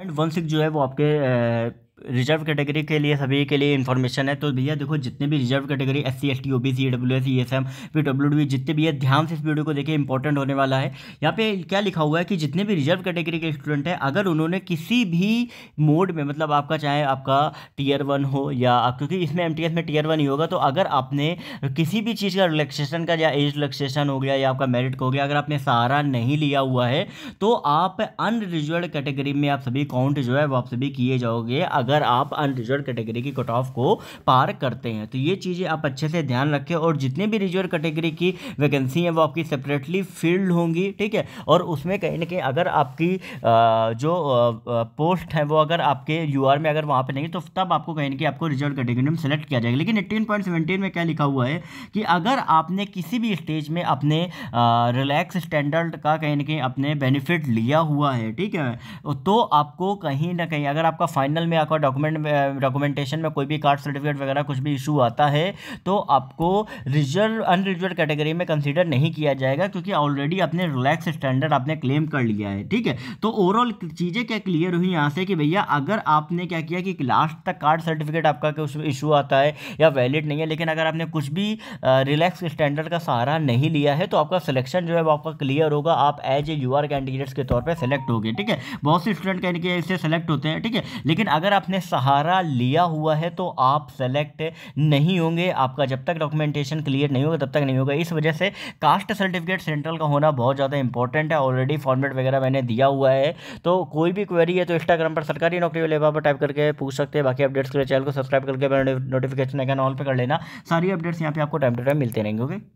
and one six जो है वो आपके रिजर्व कैटेगरी के लिए सभी के लिए इन्फॉर्मेशन है तो भैया देखो जितने भी reserve category S C S T O B C W S E S M P W D जितने भी है ध्यान से इस वीडियो को देखिए इंपॉर्टेंट होने वाला है यहाँ पे क्या लिखा हुआ है कि जितने भी रिजर्व कैटेगरी के स्टूडेंट हैं अगर उन्होंने किसी भी मोड में मतलब आपका चाहे आपका टीयर वन हो या आप क्योंकि इसमें एम टी एस में टीयर वन ही होगा तो अगर आपने किसी भी चीज़ का रिलेक्सेशन का या एज रिलेक्सेशन हो गया या आपका मेरिट हो गया अगर आपने सहारा नहीं लिया हुआ है तो आप अनरिजर्व कैटेगरी में आप सभी काउंट जो है वो आप सभी किए जाओगे अगर आप अनरिजर्व कैटेगरी की कट ऑफ को पार करते हैं तो ये चीज़ें आप अच्छे से ध्यान रखें और जितने भी रिजर्व कैटेगरी की वैकेंसी हैं वो आपकी सेपरेटली फील्ड होंगी ठीक है और उसमें कहीं ना कहीं अगर आपकी जो पोस्ट है वो अगर आपके यू में अगर वहाँ पर नहीं तो तब आपको कहीं ना कहीं आपको रिजर्व कैटेगरी में सेलेक्ट किया जाएगा लेकिन एट्टीन में क्या लिखा हुआ है कि अगर आपने किसी भी स्टेज में अपने रिलैक्स स्टैंडर्ड का कहीं ना कहीं अपने बेनिफिट लिया हुआ है ठीक है तो आपको कहीं ना कहीं अगर आपका फाइनल में आपका आपका डॉक्यूमेंट डॉक्यूमेंटेशन में कोई भी कार्ड सर्टिफिकेट वगैरह कुछ भी इशू आता है तो आपको रिजर्व अनरिजर्व कैटेगरी में कंसिडर नहीं किया जाएगा क्योंकि ऑलरेडी आपने रिलैक्स स्टैंडर्ड आपने क्लेम कर लिया है ठीक है तो ओवरऑल चीज़ें क्या क्लियर हुई यहाँ से कि भैया अगर आपने क्या किया कि लास्ट तक कार्ड सर्टिफिकेट आपका इशू आता है या वैलिड नहीं है लेकिन अगर आपने कुछ भी रिलैक्स स्टैंडर्ड का सहारा नहीं लिया है तो आपका सिलेक्शन जो है वो आपका क्लियर होगा आप as a U R candidates के तौर पर सेलेक्ट होगे ठीक है बहुत से स्टूडेंट कहने इससे सेलेक्ट होते हैं ठीक है लेकिन अगर आप आपने सहारा लिया हुआ है तो आप सेलेक्ट नहीं होंगे आपका जब तक डॉक्यूमेंटेशन क्लियर नहीं होगा तब तक नहीं होगा इस वजह से कास्ट सर्टिफिकेट सेंट्रल का होना बहुत ज़्यादा इंपॉर्टेंट है ऑलरेडी फॉर्मेट वगैरह मैंने दिया हुआ है तो कोई भी क्वेरी है तो इंस्टाग्राम पर सरकारी नौकरी वाले बाबा टाइप करके पूछ सकते हैं बाकी अपडेट्स के लिए चैनल को सब्सक्राइब करके नोटिफिकेशन आइकन ऑल पर कर लेना सारी अपडेट्स यहाँ पे आपको टाइम टू टाइम मिलते रहेंगे ओके